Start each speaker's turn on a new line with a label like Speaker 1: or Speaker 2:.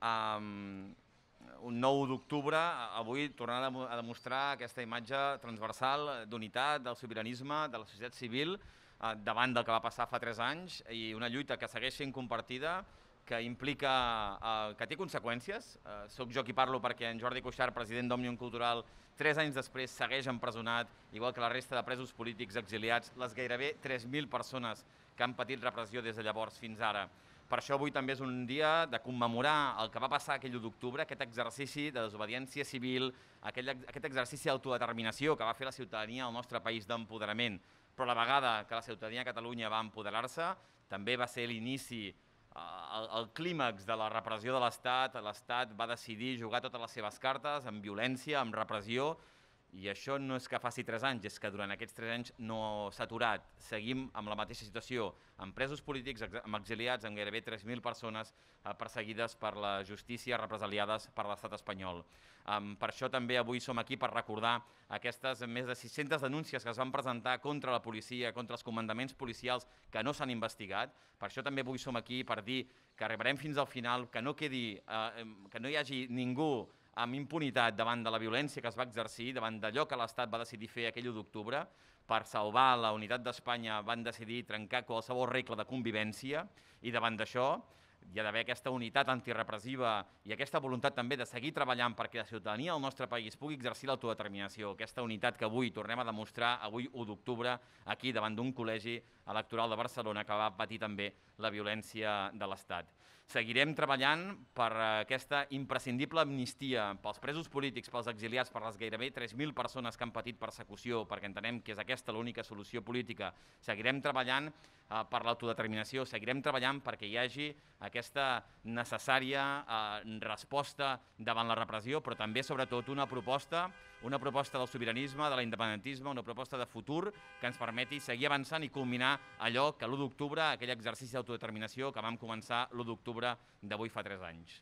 Speaker 1: Um, un 9 d'octubre, avui tornant a demostrar aquesta imatge transversal d'unitat, del sobiranisme, de la societat civil, eh, davant del que va passar fa 3 anys, i una lluita que segueix sent compartida, que implica, eh, que té conseqüències. Eh, soc jo qui parlo perquè en Jordi Cuixart, president d'Òmnium Cultural, 3 anys després segueix empresonat, igual que la resta de presos polítics exiliats, les gairebé 3.000 persones que han patit repressió des de llavors fins ara. Per això avui també és un dia de commemorar el que va passar aquell 1 d'octubre, aquest exercici de desobediència civil, aquell, aquest exercici d'autodeterminació que va fer la ciutadania al nostre país d'empoderament. Però la vegada que la ciutadania de Catalunya va empoderar-se, també va ser l'inici, eh, el, el clímax de la repressió de l'Estat. L'Estat va decidir jugar totes les seves cartes amb violència, amb repressió, i això no és que faci 3 anys, és que durant aquests 3 anys no s'ha aturat. Seguim amb la mateixa situació, amb presos polítics, amb exiliats, amb gairebé 3.000 persones eh, perseguides per la justícia, represaliades per l'estat espanyol. Um, per això també avui som aquí per recordar aquestes més de 600 denúncies que es van presentar contra la policia, contra els comandaments policials que no s'han investigat. Per això també avui som aquí per dir que arribarem fins al final, que no, quedi, eh, que no hi hagi ningú amb impunitat davant de la violència que es va exercir, davant d'allò que l'Estat va decidir fer aquell 1 d'octubre, per salvar la unitat d'Espanya van decidir trencar qualsevol regla de convivència i davant d'això hi ha d'haver aquesta unitat antirepressiva i aquesta voluntat també de seguir treballant perquè la ciutadania del nostre país pugui exercir l'autodeterminació, aquesta unitat que avui tornem a demostrar, avui 1 d'octubre, aquí davant d'un col·legi electoral de Barcelona que va patir també la violència de l'Estat. Seguirem treballant per aquesta imprescindible amnistia pels presos polítics, pels exiliats, per les gairebé 3.000 persones que han patit persecució, perquè entenem que és aquesta l'única solució política. Seguirem treballant eh, per l'autodeterminació. Seguirem treballant perquè hi hagi aquesta necessària eh, resposta davant la repressió, però també, sobretot, una proposta una proposta del sobiranisme, de l'independentisme, una proposta de futur que ens permeti seguir avançant i culminar allò que l'1 d'octubre, aquell exercici d'autodeterminació que vam començar l'1 d'octubre d'avui fa 3 anys.